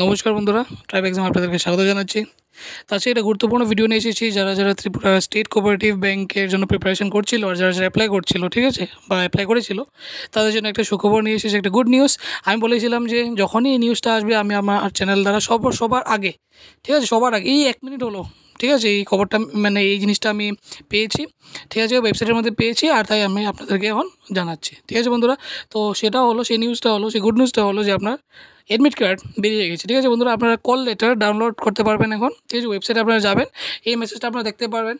নমস্কার বন্ধুরা tribe exam আপনাদেরকে স্বাগত জানাচ্ছি তাছাড়া একটা গুরুত্বপূর্ণ ভিডিও নিয়ে এসেছি যারা যারা ত্রিপুরা স্টেট কোঅপারেটিভ ব্যাংকের জন্য প্রিপারেশন করছিল আর যারা যারা অ্যাপ্লাই করছিল ঠিক আছে বা অ্যাপ্লাই করেছিল তাদের জন্য একটা সুখবর নিয়ে এসেছি একটা গুড নিউজ আমি বলেছিলাম যে যখনই এই নিউজটা আসবে আমি আমার চ্যানেল দ্বারা সব সবার আগে ঠিক আছে সবার আগে এই এক মিনিট হলো ঠিক আছে এই খবরটা মানে এই জিনিসটা আমি পেয়েছি ঠিক আছে ওয়েবসাইটের মধ্যে পেয়েছি আর তাই আমি আপনাদেরকে এখন জানাচ্ছি ঠিক আছে বন্ধুরা তো সেটা হলো সেই নিউজটা হলো সেই গুড নিউজটা হলো যে আপনার অ্যাডমিট কার্ড বেরিয়ে গেছে ঠিক আছে বন্ধুরা আপনারা কল লেটার ডাউনলোড করতে পারবেন এখন ঠিক আছে ওয়েবসাইটে আপনারা যাবেন এই মেসেজটা আপনারা দেখতে পারবেন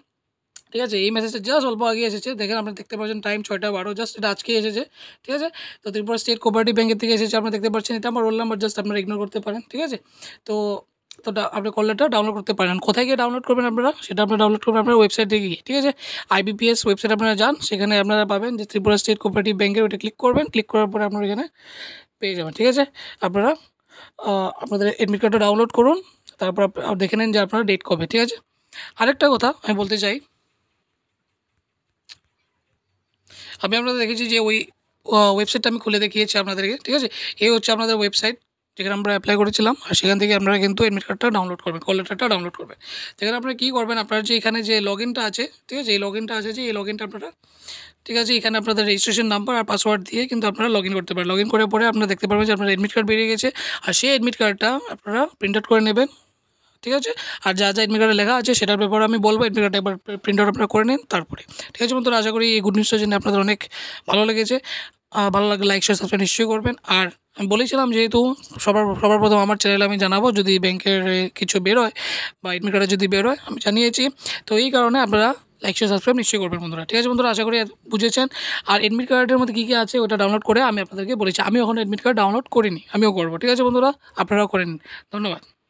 ঠিক আছে এই মেসেজটা জাস্ট অল্প আগে এসেছে দেখেন আপনারা দেখতে পাচ্ছেন টাইম ছয়টা বারো জাস্ট এটা আজকে এসেছে ঠিক আছে তো ত্রিপুরা স্টেট কোপারেটিভ ব্যাঙ্কের থেকে এসেছে আপনারা দেখতে পাচ্ছেন এটা আমার রোল নাম্বার জাস্ট আপনারা ইগনোর করতে পারেন ঠিক আছে তো তো আপনি কলটা ডাউনলোড করতে পারেন কোথায় গিয়ে ডাউনলোড করবেন আপনারা সেটা আপনারা ডাউনলোড করবেন আপনার ওয়েবসাইটে গিয়ে ঠিক আছে আইবিপিএস ওয়েবসাইট আপনারা যান সেখানে আপনারা পাবেন যে ত্রিপুরা স্টেট কোপারেটিভ ব্যাঙ্কের ওইটা ক্লিক করবেন ক্লিক করার পরে আপনারা এখানে পেয়ে যাবেন ঠিক আছে আপনারা আপনাদের অ্যাডমিট কার্ডটা ডাউনলোড করুন তারপর দেখে নেন যে আপনারা ডেট কবে ঠিক আছে আরেকটা কথা আমি বলতে চাই আমি আপনাদের দেখেছি যে ওই ওয়েবসাইটটা আমি খুলে দেখিয়েছি আপনাদেরকে ঠিক আছে এই হচ্ছে আপনাদের ওয়েবসাইট যেখানে আমরা অ্যাপ্লাই করেছিলাম আর সেখান থেকে আপনারা কিন্তু অ্যাডমিট কার্ডটা ডাউনলোড করবেন কল লেটারটা ডাউনলোড করবেন সেখানে আপনারা কী করবেন আপনার যে এখানে যে লগ ইনটা আছে ঠিক আছে এই লগ ইনটা আছে যে এই লগ ইনটা আপনারা ঠিক আছে এখানে আপনাদের রেজিস্ট্রেশন নাম্বার আর পাসওয়ার্ড দিয়ে কিন্তু আপনারা লগ ইন করতে পারেন লগ ইন করার পরে আপনারা দেখতে পারবেন যে আপনার অ্যাডমিট কার্ড বেরিয়ে গেছে আর সেই অ্যাডমিট কার্ডটা আপনারা প্রিন্ট আউট করে নেবেন ঠিক আছে আর যা যা অ্যাডমিট কার্ডে লেখা আছে সেটার ব্যাপারে আমি বলবো অ্যাডমিট কার্ডটা একবার প্রিন্ট আউট আপনারা করে নিন তারপরে ঠিক আছে বন্ধুরা আশা করি এই গুড নিউজটার জন্য আপনাদের অনেক ভালো লেগেছে ভালো লাগলে লাইক শেয়ার সাবস্ক্রাইব নিশ্চয়ই করবেন আর বলেছিলাম যেহেতু সবার সবার প্রথম আমার চ্যানেলে আমি জানাবো যদি ব্যাংকের কিছু বেরোয় বা এডমিট কার্ডে যদি বেরোয় আমি জানিয়েছি তো এই কারণে আপনারা লাইক শেয়ার সাবস্ক্রাইব নিশ্চয়ই করবেন বন্ধুরা ঠিক আছে বন্ধুরা আশা করি বুঝেছেন আর অ্যাডমিট কার্ডের মধ্যে কী কী আছে ওটা ডাউনলোড করে আমি আপনাদেরকে বলেছি আমি এখন অ্যাডমিট কার্ড ডাউনলোড করিনি আমিও করবো ঠিক আছে বন্ধুরা আপনারাও করেন ধন্যবাদ